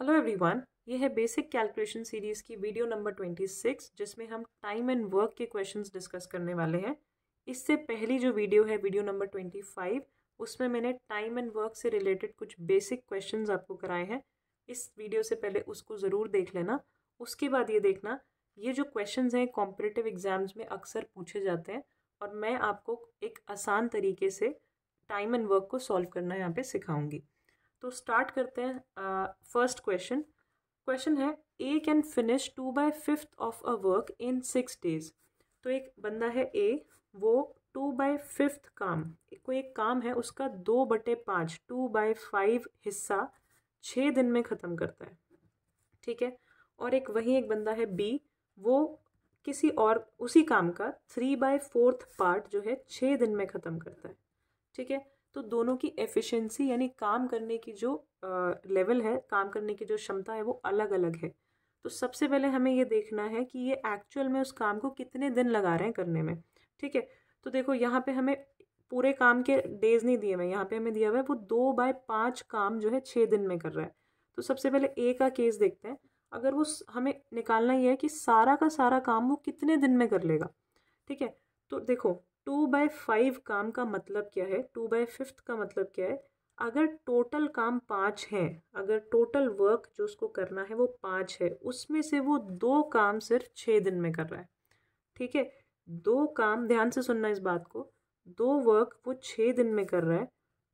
Hello everyone ये है basic calculation series की वीडियो नंबर ट्वेंटी सिक्स जिसमें हम टाइम एंड वर्क के क्वेश्चंस डिस्कस करने वाले हैं इससे पहली जो वीडियो है वीडियो नंबर ट्वेंटी फाइव उसमें मैंने टाइम एंड वर्क से रिलेटेड कुछ बेसिक क्वेश्चंस आपको कराए हैं इस वीडियो से पहले उसको ज़रूर देख लेना उसके बाद ये देखना ये जो क्वेश्चन हैं कॉम्पिटेटिव एग्जाम्स में अक्सर पूछे जाते हैं और मैं आपको एक आसान तरीके से टाइम एंड वर्क को सॉल्व करना यहाँ पर सिखाऊँगी तो स्टार्ट करते हैं फर्स्ट क्वेश्चन क्वेश्चन है A can finish two by fifth of a work in six days तो एक बंदा है ए वो टू बाई फिफ्थ काम कोई एक काम है उसका दो बटे पाँच टू बाई फाइव हिस्सा छः दिन में ख़त्म करता है ठीक है और एक वही एक बंदा है बी वो किसी और उसी काम का थ्री बाय फोर्थ पार्ट जो है छः दिन में ख़त्म करता है ठीक है तो दोनों की एफिशिएंसी यानी काम करने की जो लेवल है काम करने की जो क्षमता है वो अलग अलग है तो सबसे पहले हमें ये देखना है कि ये एक्चुअल में उस काम को कितने दिन लगा रहे हैं करने में ठीक है तो देखो यहाँ पे हमें पूरे काम के डेज नहीं दिए हुए यहाँ पे हमें दिया हुआ है वो दो बाय पाँच काम जो है छः दिन में कर रहा है तो सबसे पहले ए का केस देखते हैं अगर वो हमें निकालना ये है कि सारा का सारा काम वो कितने दिन में कर लेगा ठीक है तो देखो टू बाय फाइव काम का मतलब क्या है टू बाय फिफ्थ का मतलब क्या है अगर टोटल काम पाँच हैं अगर टोटल वर्क जो उसको करना है वो पाँच है उसमें से वो दो काम सिर्फ छः दिन में कर रहा है ठीक है दो काम ध्यान से सुनना इस बात को दो वर्क वो छः दिन में कर रहा है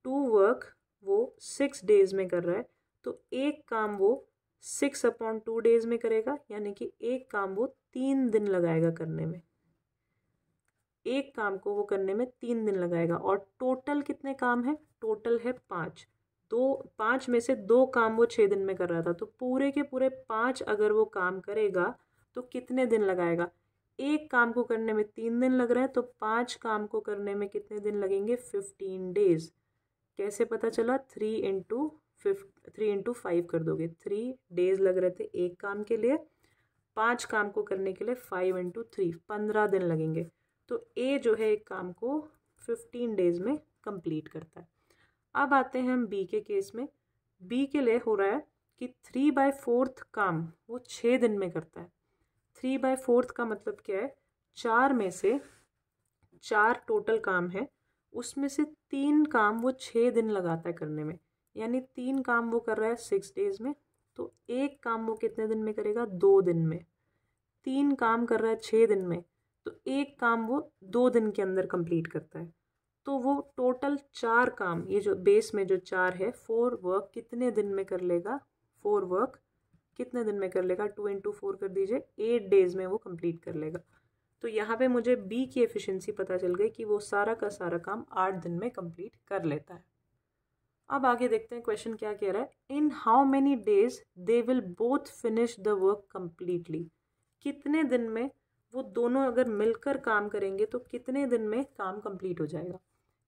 टू वर्क वो सिक्स डेज में कर रहा है तो एक काम वो सिक्स अपॉन टू डेज में करेगा यानी कि एक काम वो तीन दिन लगाएगा करने में एक काम को वो करने में तीन दिन लगाएगा और टोटल कितने काम है टोटल है पाँच दो पाँच में से दो काम वो छः दिन में कर रहा था तो पूरे के पूरे पाँच अगर वो काम करेगा तो कितने दिन लगाएगा एक काम को करने में तीन दिन लग रहे हैं तो पाँच काम को करने में कितने दिन लगेंगे फिफ्टीन डेज कैसे पता चला three into fifth three into five कर दोगे थ्री डेज लग रहे थे एक काम के लिए पाँच काम को करने के लिए फाइव इंटू थ्री पंद्रह दिन लगेंगे तो ए जो है एक काम को फिफ्टीन डेज में कंप्लीट करता है अब आते हैं हम बी के केस में बी के लिए हो रहा है कि थ्री बाय फोर्थ काम वो छः दिन में करता है थ्री बाय फोर्थ का मतलब क्या है चार में से चार टोटल काम है उसमें से तीन काम वो छः दिन लगाता है करने में यानी तीन काम वो कर रहा है सिक्स डेज में तो एक काम वो कितने दिन में करेगा दो दिन में तीन काम कर रहा है छः दिन में तो एक काम वो दो दिन के अंदर कंप्लीट करता है तो वो टोटल चार काम ये जो बेस में जो चार है फोर वर्क कितने दिन में कर लेगा फोर वर्क कितने दिन में कर लेगा टू इंटू फोर कर दीजिए एट डेज में वो कंप्लीट कर लेगा तो यहाँ पे मुझे बी की एफिशिएंसी पता चल गई कि वो सारा का सारा काम आठ दिन में कंप्लीट कर लेता है अब आगे देखते हैं क्वेश्चन क्या कह रहा है in how many days they will both finish the work completely कितने दिन में वो दोनों अगर मिलकर काम करेंगे तो कितने दिन में काम कंप्लीट हो जाएगा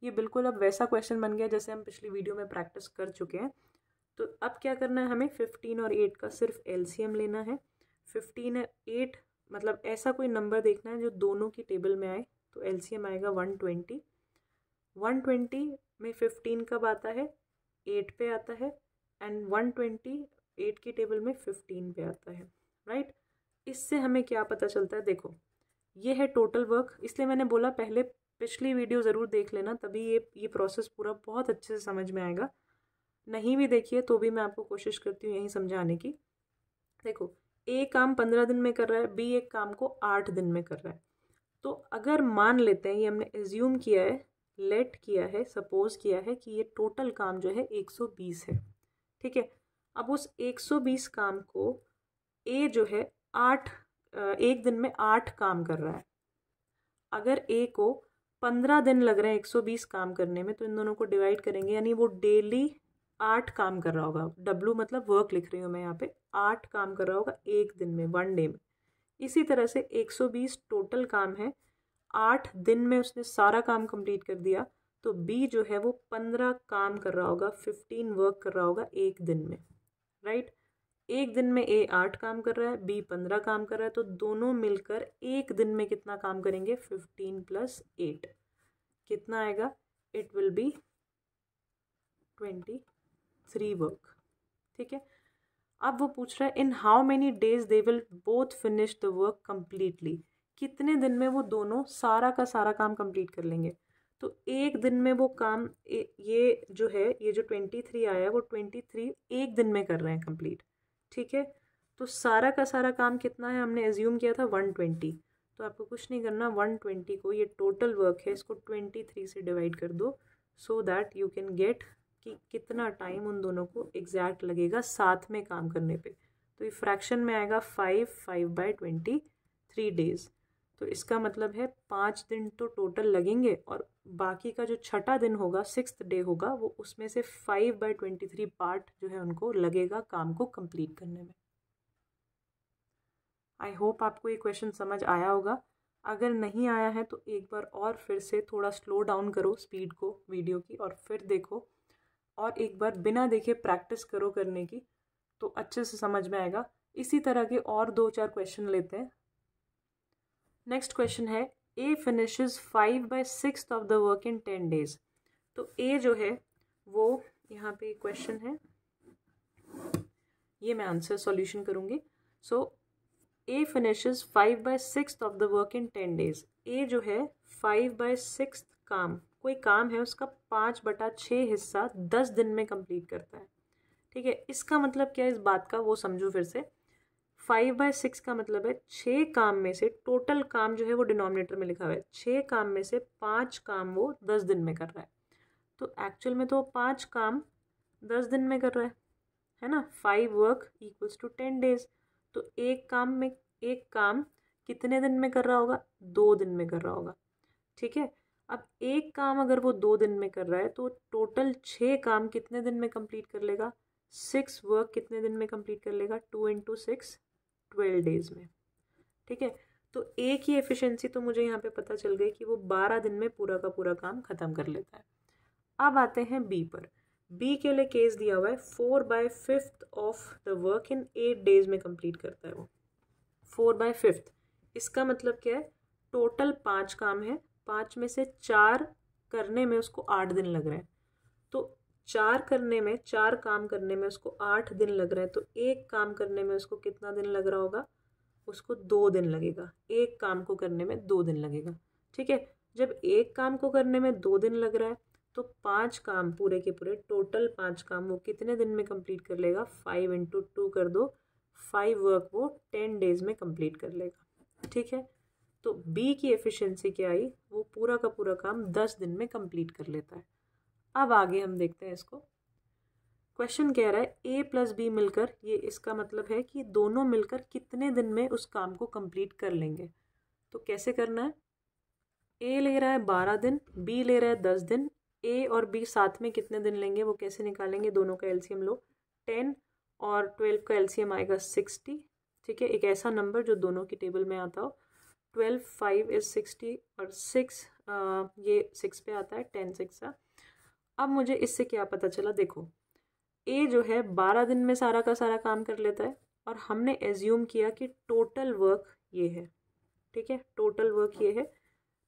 ये बिल्कुल अब वैसा क्वेश्चन बन गया जैसे हम पिछली वीडियो में प्रैक्टिस कर चुके हैं तो अब क्या करना है हमें फिफ्टीन और एट का सिर्फ एल लेना है फिफ्टीन एट मतलब ऐसा कोई नंबर देखना है जो दोनों की टेबल में आए तो एल आएगा वन ट्वेंटी वन ट्वेंटी में फिफ्टीन कब आता है एट पे आता है एंड वन ट्वेंटी एट की टेबल में फिफ्टीन पे आता है राइट right? इससे हमें क्या पता चलता है देखो ये है टोटल वर्क इसलिए मैंने बोला पहले पिछली वीडियो ज़रूर देख लेना तभी ये ये प्रोसेस पूरा बहुत अच्छे से समझ में आएगा नहीं भी देखिए तो भी मैं आपको कोशिश करती हूँ यहीं समझाने की देखो ए काम पंद्रह दिन में कर रहा है बी एक काम को आठ दिन में कर रहा है तो अगर मान लेते हैं ये हमने एज्यूम किया है लेट किया है सपोज किया है कि ये टोटल काम जो है 120 है ठीक है अब उस 120 काम को ए जो है आठ एक दिन में आठ काम कर रहा है अगर ए को पंद्रह दिन लग रहे हैं एक सौ बीस काम करने में तो इन दोनों को डिवाइड करेंगे यानी वो डेली आठ काम कर रहा होगा डब्लू मतलब वर्क लिख रही हूँ मैं यहाँ पे आठ काम कर रहा होगा एक दिन में वन डे में इसी तरह से एक सौ बीस टोटल काम है आठ दिन में उसने सारा काम कंप्लीट कर दिया तो बी जो है वो पंद्रह काम कर रहा होगा फिफ्टीन वर्क कर रहा होगा एक दिन में राइट right? एक दिन में ए आठ काम कर रहा है बी पंद्रह काम कर रहा है तो दोनों मिलकर एक दिन में कितना काम करेंगे फिफ्टीन प्लस एट कितना आएगा it will be twenty three work ठीक है अब वो पूछ रहा है in how many days they will both finish the work completely कितने दिन में वो दोनों सारा का सारा काम कंप्लीट कर लेंगे तो एक दिन में वो काम ये जो है ये जो ट्वेंटी थ्री आया है वो ट्वेंटी थ्री एक दिन में कर रहे हैं कंप्लीट ठीक है तो सारा का सारा काम कितना है हमने एज्यूम किया था वन ट्वेंटी तो आपको कुछ नहीं करना वन ट्वेंटी को ये टोटल वर्क है इसको ट्वेंटी थ्री से डिवाइड कर दो so that you can get कि कितना टाइम उन दोनों को एग्जैक्ट लगेगा साथ में काम करने पे तो ये फ्रैक्शन में आएगा five five by twenty three days तो इसका मतलब है पाँच दिन तो टोटल लगेंगे और बाकी का जो छठा दिन होगा सिक्स डे होगा वो उसमें से five by twenty three part जो है उनको लगेगा काम को कंप्लीट करने में आई होप आपको ये क्वेश्चन समझ आया होगा अगर नहीं आया है तो एक बार और फिर से थोड़ा स्लो डाउन करो स्पीड को वीडियो की और फिर देखो और एक बार बिना देखे प्रैक्टिस करो करने की तो अच्छे से समझ में आएगा इसी तरह के और दो चार क्वेश्चन लेते हैं नेक्स्ट क्वेश्चन है A finishes five by six of the work in ten days तो ए जो है वो यहाँ पे क्वेश्चन है ये मैं आंसर सॉल्यूशन करूँगी so A finishes five by six of the work in ten days A जो है फाइव बाय सिक्स काम कोई काम है उसका पाँच बटा छः हिस्सा दस दिन में कंप्लीट करता है ठीक है इसका मतलब क्या है इस बात का वो समझो फिर से फाइव बाय सिक्स का मतलब है छः काम में से टोटल काम जो है वो डिनोमिनेटर में लिखा हुआ है छः काम में से पाँच काम वो दस दिन में कर रहा है तो एक्चुअल में तो वो पाँच काम दस दिन में कर रहा है है ना five work equals to ten days तो एक काम में एक काम कितने दिन में कर रहा होगा दो दिन में कर रहा होगा ठीक है अब एक काम अगर वो दो दिन में कर रहा है तो टोटल छः काम कितने दिन में कंप्लीट कर लेगा सिक्स वर्क कितने दिन में कंप्लीट कर लेगा two into six twelve days में ठीक है तो एक ही एफिशिएंसी तो मुझे यहाँ पे पता चल गई कि वो बारह दिन में पूरा का पूरा काम ख़त्म कर लेता है अब आते हैं बी पर बी के लिए केस दिया हुआ है four by fifth of the work in eight days में कंप्लीट करता है वो फोर बाय फिफ्थ इसका मतलब क्या है टोटल पाँच काम है पाँच में से चार करने में उसको आठ दिन लग रहे हैं चार करने में चार काम करने में उसको आठ दिन लग रहे हैं तो एक काम करने में उसको कितना दिन लग रहा होगा उसको दो दिन लगेगा एक काम को करने में दो दिन लगेगा ठीक है जब एक काम को करने में दो दिन लग रहा है तो पांच काम पूरे के पूरे टोटल पांच काम वो कितने दिन में कंप्लीट कर लेगा फाइव इंटू टू कर दो फाइव वर्क वो टेन डेज में कंप्लीट कर लेगा ठीक है तो बी की एफिशिएंसी क्या आई वो पूरा का पूरा काम दस दिन में कंप्लीट कर लेता है अब आगे हम देखते हैं इसको क्वेश्चन कह रहा है ए प्लस बी मिलकर ये इसका मतलब है कि दोनों मिलकर कितने दिन में उस काम को कंप्लीट कर लेंगे तो कैसे करना है ए ले रहा है बारह दिन बी ले रहा है दस दिन ए और बी साथ में कितने दिन लेंगे वो कैसे निकालेंगे दोनों का एलसीएम लो टेन और ट्वेल्व का एलसीएम आएगा सिक्सटी ठीक है एक ऐसा नंबर जो दोनों की टेबल में आता हो ट्वेल्व फाइव इज सिक्सटी और सिक्स ये सिक्स पे आता है टेन सिक्स का अब मुझे इससे क्या पता चला देखो ए जो है बारह दिन में सारा का सारा काम कर लेता है और हमने एज्यूम किया कि टोटल वर्क ये है ठीक है टोटल वर्क ये है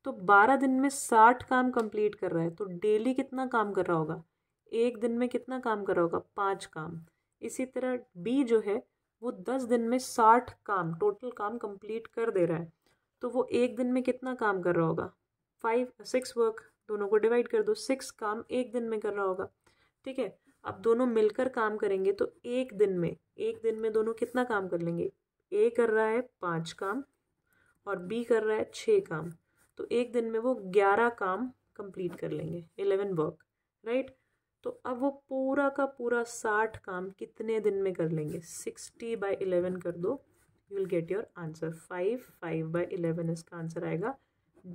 तो बारह दिन में साठ काम कंप्लीट कर रहा है तो डेली कितना काम कर रहा होगा एक दिन में कितना काम कर रहा होगा पाँच काम इसी तरह बी जो है वो दस दिन में साठ काम टोटल काम कंप्लीट कर दे रहा है तो वो एक दिन में कितना काम कर रहा होगा फाइव सिक्स वर्क दोनों को डिवाइड कर दो सिक्स काम एक दिन में कर रहा होगा ठीक है अब दोनों मिलकर काम करेंगे तो एक दिन में एक दिन में दोनों कितना काम कर लेंगे ए कर रहा है पाँच काम और बी कर रहा है छः काम तो एक दिन में वो ग्यारह काम कंप्लीट कर लेंगे एलेवन वर्क राइट तो अब वो पूरा का पूरा साठ काम कितने दिन में कर लेंगे सिक्सटी बाई इलेवन कर दो you will get your answer five five by eleven इसका आंसर आएगा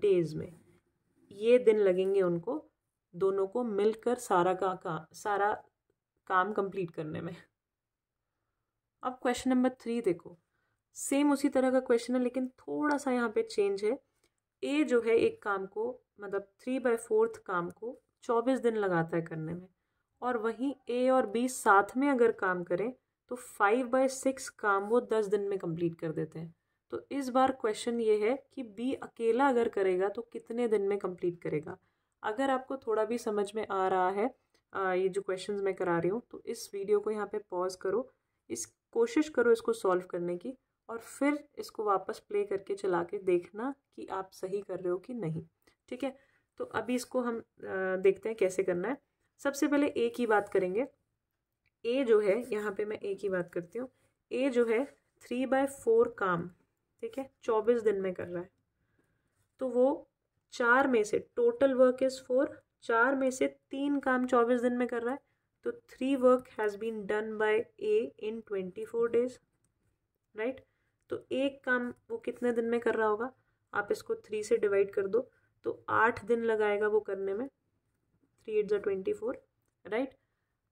डेज में ये दिन लगेंगे उनको दोनों को मिलकर सारा का, का सारा काम कंप्लीट करने में अब क्वेश्चन नंबर थ्री देखो सेम उसी तरह का क्वेश्चन है लेकिन थोड़ा सा यहाँ पे चेंज है ए जो है एक काम को मतलब थ्री बाय फोर्थ काम को चौबीस दिन लगाता है करने में और वहीं ए और बी साथ में अगर काम करें तो फाइव बाय सिक्स काम वो दस दिन में कंप्लीट कर देते हैं तो इस बार क्वेश्चन ये है कि बी अकेला अगर करेगा तो कितने दिन में कंप्लीट करेगा अगर आपको थोड़ा भी समझ में आ रहा है आ, ये जो क्वेश्चंस मैं करा रही हूँ तो इस वीडियो को यहाँ पे पॉज करो इस कोशिश करो इसको सॉल्व करने की और फिर इसको वापस प्ले करके चला के देखना कि आप सही कर रहे हो कि नहीं ठीक है तो अभी इसको हम देखते हैं कैसे करना है सबसे पहले ए की बात करेंगे ए जो है यहाँ पर मैं ए की बात करती हूँ ए जो है थ्री बाय फोर काम ठीक है चौबीस दिन में कर रहा है तो वो चार में से टोटल वर्क इज़ फोर चार में से तीन काम चौबीस दिन में कर रहा है तो three work has been done by A in twenty four days right तो एक काम वो कितने दिन में कर रहा होगा आप इसको थ्री से डिवाइड कर दो तो आठ दिन लगाएगा वो करने में three eight twenty four right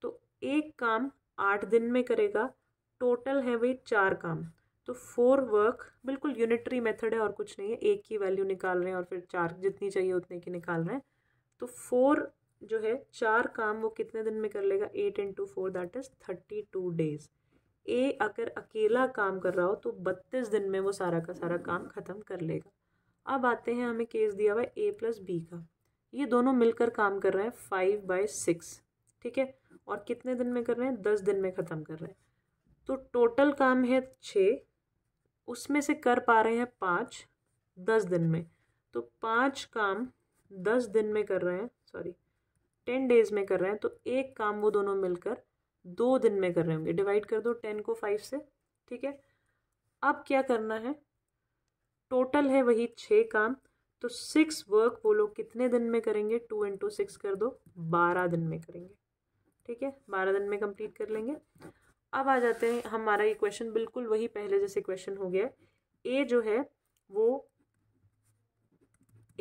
तो एक काम आठ दिन में करेगा टोटल है वही चार काम तो फोर वर्क बिल्कुल यूनिटरी मेथड है और कुछ नहीं है एक की वैल्यू निकाल रहे हैं और फिर चार जितनी चाहिए उतने की निकाल रहे हैं तो फोर जो है चार काम वो कितने दिन में कर लेगा eight into four that is thirty two days A अगर अकेला काम कर रहा हो तो बत्तीस दिन में वो सारा का सारा काम ख़त्म कर लेगा अब आते हैं हमें केस दिया हुआ है ए प्लस बी का ये दोनों मिलकर काम कर रहे हैं फाइव बाई सिक्स ठीक है और कितने दिन में कर रहे हैं दस दिन में ख़त्म कर रहे हैं तो टोटल काम है छः उसमें से कर पा रहे हैं पाँच दस दिन में तो पाँच काम दस दिन में कर रहे हैं सॉरी टेन डेज में कर रहे हैं तो एक काम वो दोनों मिलकर दो दिन में कर रहे होंगे डिवाइड कर दो टेन को फाइव से ठीक है अब क्या करना है टोटल है वही छः काम तो सिक्स वर्क वो लोग कितने दिन में करेंगे टू इंटू सिक्स कर दो बारह दिन में करेंगे ठीक है बारह दिन में कंप्लीट कर लेंगे अब आ जाते हैं हमारा ये क्वेश्चन बिल्कुल वही पहले जैसे क्वेश्चन हो गया ए जो है वो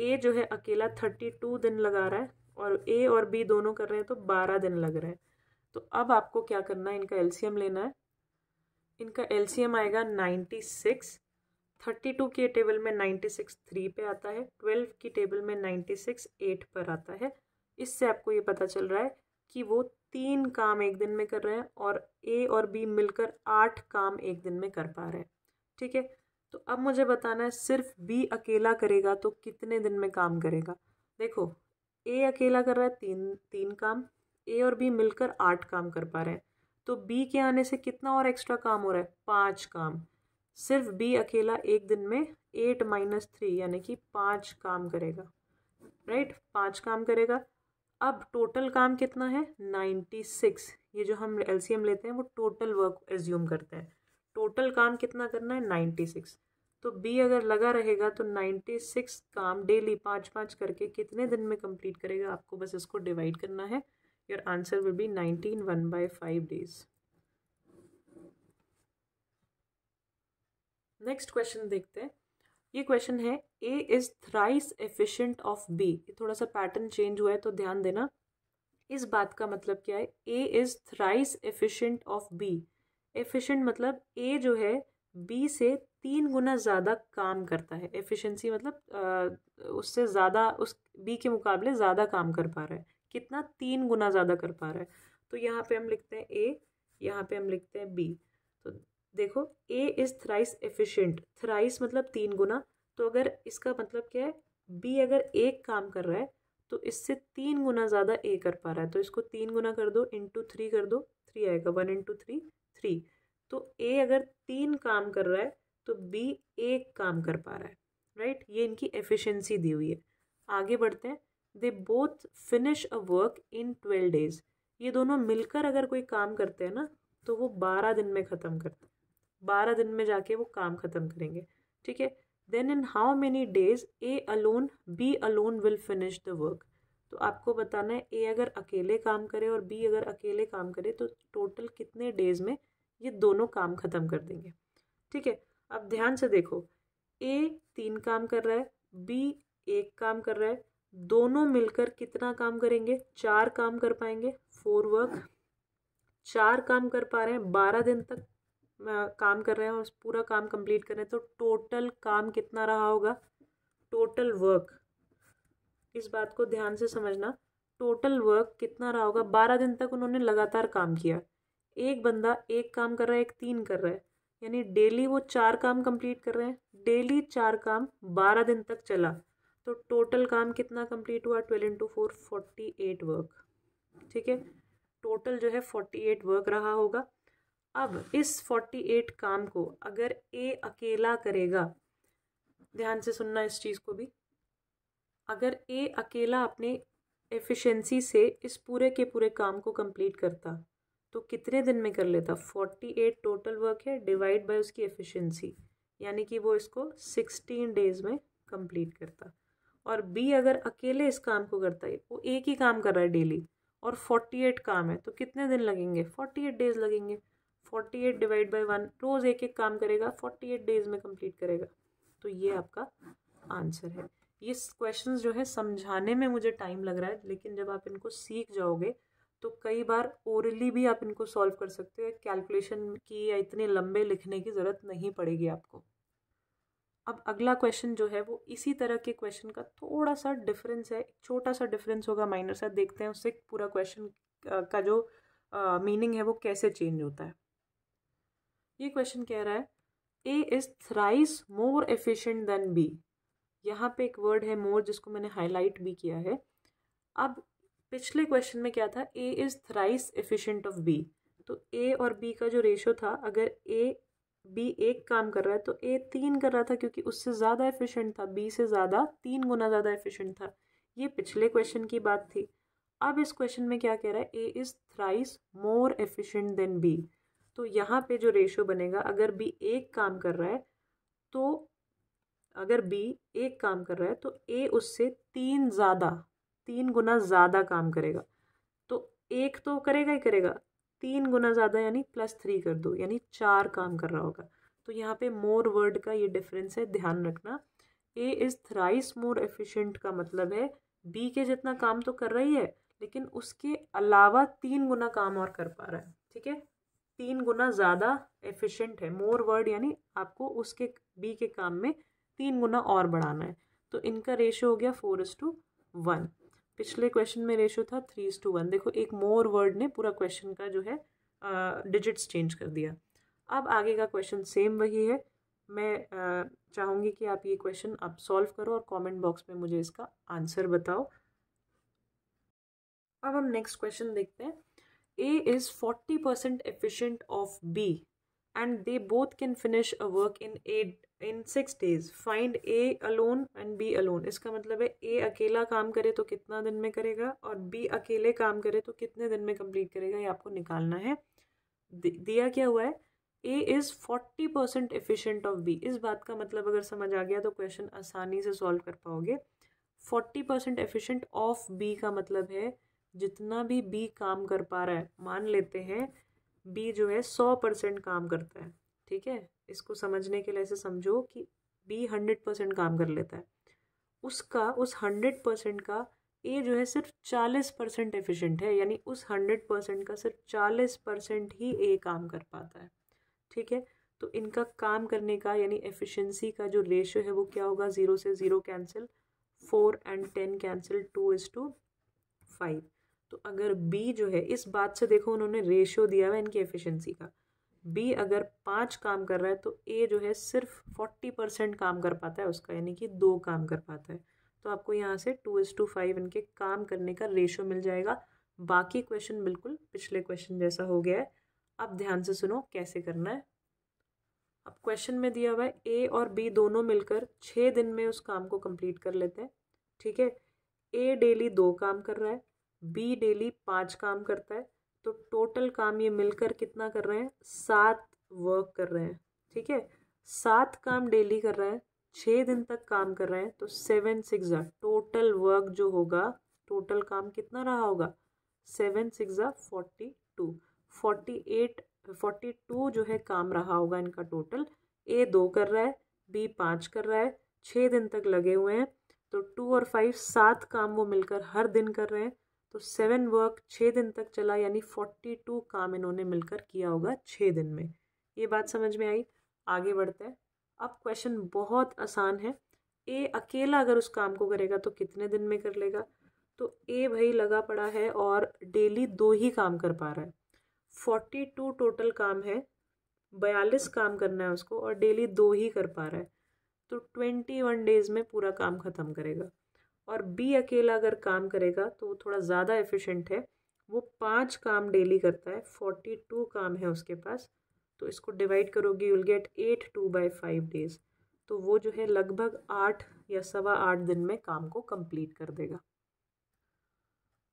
ए जो है अकेला थर्टी टू दिन लगा रहा है और ए और बी दोनों कर रहे हैं तो बारह दिन लग रहे हैं तो अब आपको क्या करना है इनका एलसीएम लेना है इनका एलसीएम आएगा नाइन्टी सिक्स थर्टी टू के टेबल में नाइन्टी सिक्स थ्री पे आता है ट्वेल्व की टेबल में नाइन्टी सिक्स एट पर आता है इससे आपको ये पता चल रहा है कि वो तीन काम एक दिन में कर रहे हैं और ए और बी मिलकर आठ काम एक दिन में कर पा रहे हैं ठीक है तो अब मुझे बताना है सिर्फ बी अकेला करेगा तो कितने दिन में काम करेगा देखो ए अकेला कर रहा है तीन तीन काम ए और बी मिलकर आठ काम कर पा रहे हैं तो बी के आने से कितना और एक्स्ट्रा काम हो रहा है पाँच काम सिर्फ बी अकेला एक दिन में एट माइनस थ्री यानी कि पाँच काम करेगा राइट पाँच काम करेगा अब टोटल काम कितना है नाइन्टी सिक्स ये जो हम एल लेते हैं वो टोटल वर्क एज्यूम करते हैं टोटल काम कितना करना है नाइन्टी सिक्स तो बी अगर लगा रहेगा तो नाइन्टी सिक्स काम डेली पाँच पाँच करके कितने दिन में कंप्लीट करेगा आपको बस इसको डिवाइड करना है your answer will be nineteen one by five days next question देखते हैं ये क्वेश्चन है A is thrice efficient of B ये थोड़ा सा पैटर्न चेंज हुआ है तो ध्यान देना इस बात का मतलब क्या है A is thrice efficient of B efficient मतलब ए जो है बी से तीन गुना ज़्यादा काम करता है एफिशिएंसी मतलब उससे ज़्यादा उस बी के मुकाबले ज़्यादा काम कर पा रहा है कितना तीन गुना ज़्यादा कर पा रहा है तो यहाँ पे हम लिखते हैं ए यहाँ पे हम लिखते हैं बी तो देखो A is thrice efficient thrice मतलब तीन गुना तो अगर इसका मतलब क्या है बी अगर एक काम कर रहा है तो इससे तीन गुना ज़्यादा ए कर पा रहा है तो इसको तीन गुना कर दो इंटू थ्री कर दो थ्री आएगा वन इंटू थ्री थ्री तो ए अगर तीन काम कर रहा है तो बी एक काम कर पा रहा है राइट ये इनकी एफिशिएंसी दी हुई है आगे बढ़ते हैं they both finish a work in twelve days ये दोनों मिलकर अगर कोई काम करते हैं ना तो वो बारह दिन में ख़त्म करते हैं बारह दिन में जाके वो काम ख़त्म करेंगे ठीक है then in how many days A alone B alone will finish the work तो आपको बताना है ए अगर अकेले काम करे और बी अगर अकेले काम करे तो टोटल कितने डेज में ये दोनों काम ख़त्म कर देंगे ठीक है अब ध्यान से देखो ए तीन काम कर रहा है बी एक काम कर रहा है दोनों मिलकर कितना काम करेंगे चार काम कर पाएंगे फोर वर्क चार काम कर पा रहे हैं बारह दिन तक काम कर रहे हैं और पूरा काम कंप्लीट कर रहे हैं तो टोटल काम कितना रहा होगा टोटल वर्क इस बात को ध्यान से समझना टोटल वर्क कितना रहा होगा बारह दिन तक उन्होंने लगातार काम किया एक बंदा एक काम कर रहा है एक तीन कर रहा है यानी डेली वो चार काम कंप्लीट कर रहे हैं डेली चार काम बारह दिन तक चला तो टोटल काम कितना कंप्लीट हुआ twelve into four forty eight work ठीक है टोटल जो है फोर्टी एट वर्क रहा होगा अब इस 48 काम को अगर ए अकेला करेगा ध्यान से सुनना इस चीज़ को भी अगर ए अकेला अपने एफिशिएंसी से इस पूरे के पूरे काम को कंप्लीट करता तो कितने दिन में कर लेता फोर्टी एट टोटल वर्क है डिवाइड बाय उसकी एफिशिएंसी यानी कि वो इसको सिक्सटीन डेज में कंप्लीट करता और बी अगर अकेले इस काम को करता है वो एक ही काम कर रहा है डेली और फोर्टी एट काम है तो कितने दिन लगेंगे फोर्टी एट डेज लगेंगे forty eight divide by one रोज़ एक एक काम करेगा फोर्टी एट डेज में कंप्लीट करेगा तो ये आपका आंसर है ये क्वेश्चन जो है समझाने में मुझे टाइम लग रहा है लेकिन जब आप इनको सीख जाओगे तो कई बार ओरली भी आप इनको सॉल्व कर सकते हो कैलकुलेशन की या इतने लंबे लिखने की ज़रूरत नहीं पड़ेगी आपको अब अगला क्वेश्चन जो है वो इसी तरह के क्वेश्चन का थोड़ा सा डिफरेंस है छोटा सा डिफरेंस होगा माइनर सा देखते हैं उससे पूरा क्वेश्चन का जो मीनिंग है वो कैसे चेंज होता है ये क्वेश्चन कह रहा है A is thrice more efficient than B यहाँ पे एक वर्ड है मोर जिसको मैंने हाईलाइट भी किया है अब पिछले क्वेश्चन में क्या था A is thrice efficient of B तो ए और बी का जो रेशो था अगर ए बी एक काम कर रहा है तो ए तीन कर रहा था क्योंकि उससे ज़्यादा एफिशिएंट था बी से ज़्यादा तीन गुना ज़्यादा एफिशिएंट था ये पिछले क्वेश्चन की बात थी अब इस क्वेश्चन में क्या कह रहा है A is thrice more efficient than B तो यहाँ पे जो रेशो बनेगा अगर बी एक काम कर रहा है तो अगर बी एक काम कर रहा है तो ए उससे तीन ज़्यादा तीन गुना ज़्यादा काम करेगा तो एक तो करेगा ही करेगा तीन गुना ज़्यादा यानी प्लस थ्री कर दो यानी चार काम कर रहा होगा तो यहाँ पे मोर वर्ड का ये डिफरेंस है ध्यान रखना A is thrice more efficient का मतलब है बी के जितना काम तो कर रही है लेकिन उसके अलावा तीन गुना काम और कर पा रहा है ठीक है तीन गुना ज़्यादा एफिशिएंट है मोर वर्ड यानी आपको उसके बी के काम में तीन गुना और बढ़ाना है तो इनका रेशो हो गया फोर इस टू वन पिछले क्वेश्चन में रेशो था थ्री इज टू वन देखो एक मोर वर्ड ने पूरा क्वेश्चन का जो है डिजिट्स चेंज कर दिया अब आगे का क्वेश्चन सेम वही है मैं uh, चाहूँगी कि आप ये क्वेश्चन आप सॉल्व करो और कॉमेंट बॉक्स में मुझे इसका आंसर बताओ अब हम नेक्स्ट क्वेश्चन देखते हैं A is percent efficient of B and they both can finish a work in eight in six days find A alone and B alone इसका मतलब है ए अकेला काम करे तो कितना दिन में करेगा और बी अकेले काम करे तो कितने दिन में कंप्लीट करेगा ये आपको निकालना है दिया क्या हुआ है A is forty percent efficient of B इस बात का मतलब अगर समझ आ गया तो क्वेश्चन आसानी से सॉल्व कर पाओगे forty percent efficient of B का मतलब है जितना भी बी काम कर पा रहा है मान लेते हैं बी जो है सौ परसेंट काम करता है ठीक है इसको समझने के लिए ऐसे समझो कि बी हंड्रेड परसेंट काम कर लेता है उसका उस हंड्रेड परसेंट का ए जो है सिर्फ चालीस परसेंट एफिशिएंट है यानी उस हंड्रेड परसेंट का सिर्फ चालीस परसेंट ही ए काम कर पाता है ठीक है तो इनका काम करने का यानी एफिशिएंसी का जो रेशियो है वो क्या होगा ज़ीरो से zero cancel four and ten cancel two is to five तो अगर बी जो है इस बात से देखो उन्होंने रेशियो दिया हुआ इनकी एफिशिएंसी का बी अगर पाँच काम कर रहा है तो ए जो है सिर्फ फोर्टी परसेंट काम कर पाता है उसका यानी कि दो काम कर पाता है तो आपको यहाँ से टू एस टू फाइव इनके काम करने का रेशो मिल जाएगा बाकी क्वेश्चन बिल्कुल पिछले क्वेश्चन जैसा हो गया है अब ध्यान से सुनो कैसे करना है अब क्वेश्चन में दिया हुआ है ए और बी दोनों मिलकर छः दिन में उस काम को कंप्लीट कर लेते हैं ठीक है ए डेली दो काम कर रहा है बी डेली पाँच काम करता है तो टोटल काम ये मिलकर कितना कर रहे हैं सात वर्क कर रहे हैं ठीक है सात काम डेली कर रहे हैं छः दिन तक काम कर रहे हैं तो सेवन सिक्स टोटल वर्क जो होगा टोटल काम कितना रहा होगा सेवन सिक्स ज़ा forty two forty eight forty two जो है काम रहा होगा इनका टोटल ए दो कर रहा है बी पाँच कर रहा है छः दिन तक लगे हुए हैं तो टू और फाइव सात काम वो मिलकर हर दिन कर रहे हैं तो सेवन वर्क छः दिन तक चला यानी फोर्टी टू काम इन्होंने मिलकर किया होगा छः दिन में ये बात समझ में आई आगे बढ़ते हैं अब क्वेश्चन बहुत आसान है ए अकेला अगर उस काम को करेगा तो कितने दिन में कर लेगा तो ए भाई लगा पड़ा है और डेली दो ही काम कर पा रहा है फोर्टी टू टोटल काम है बयालीस काम करना है उसको और डेली दो ही कर पा रहा है तो ट्वेंटी वन डेज़ में पूरा काम ख़त्म करेगा और बी अकेला अगर काम करेगा तो वो थोड़ा ज़्यादा एफिशिएंट है वो पाँच काम डेली करता है फोर्टी टू काम है उसके पास तो इसको डिवाइड करोगे you'll get eight two by five days तो वो जो है लगभग आठ या सवा आठ दिन में काम को कंप्लीट कर देगा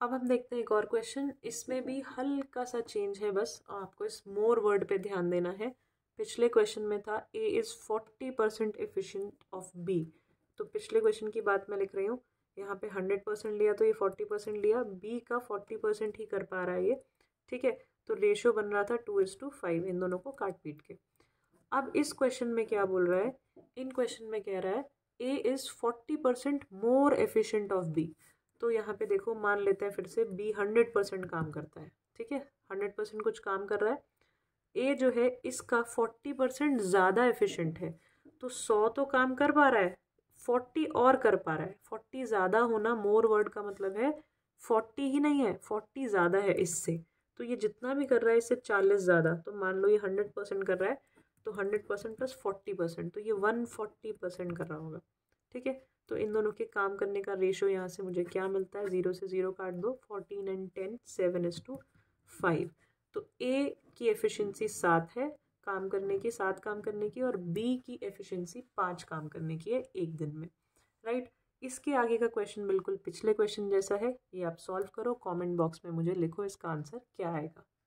अब हम देखते हैं एक और क्वेश्चन इसमें भी हल्का सा चेंज है बस आपको इस मोर वर्ड पे ध्यान देना है पिछले क्वेश्चन में था A is forty percent efficient of B तो पिछले क्वेश्चन की बात मैं लिख रही हूँ यहाँ पे हंड्रेड परसेंट लिया तो ये फोर्टी परसेंट लिया बी का फोर्टी परसेंट ही कर पा रहा है ये ठीक है तो रेशियो बन रहा था टू इज टू फाइव इन दोनों को काट पीट के अब इस क्वेश्चन में क्या बोल रहा है इन क्वेश्चन में कह रहा है A is forty percent more efficient of B तो यहाँ पे देखो मान लेते हैं फिर से बी हंड्रेड परसेंट काम करता है ठीक है हंड्रेड परसेंट कुछ काम कर रहा है ए जो है इसका फोर्टी परसेंट ज़्यादा एफिशिएंट है तो सौ तो काम कर पा रहा है फोर्टी और कर पा रहा है फोर्टी ज़्यादा होना मोर वर्ड का मतलब है फोर्टी ही नहीं है फोर्टी ज़्यादा है इससे तो ये जितना भी कर रहा है इससे चालीस ज़्यादा तो मान लो ये हंड्रेड परसेंट कर रहा है तो hundred percent plus forty percent तो ये वन फोर्टी परसेंट कर रहा होगा ठीक है तो इन दोनों के काम करने का रेशो यहाँ से मुझे क्या मिलता है ज़ीरो से ज़ीरो काट दो fourteen and ten seven is to five तो ए की एफिशिएंसी सात है काम करने की सात काम करने की और बी की एफिशिएंसी पाँच काम करने की है एक दिन में राइट इसके आगे का क्वेश्चन बिल्कुल पिछले क्वेश्चन जैसा है ये आप सॉल्व करो कमेंट बॉक्स में मुझे लिखो इसका आंसर क्या आएगा